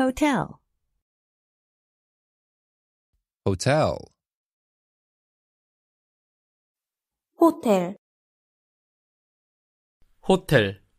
Hotel. Hotel. Hotel. Hotel.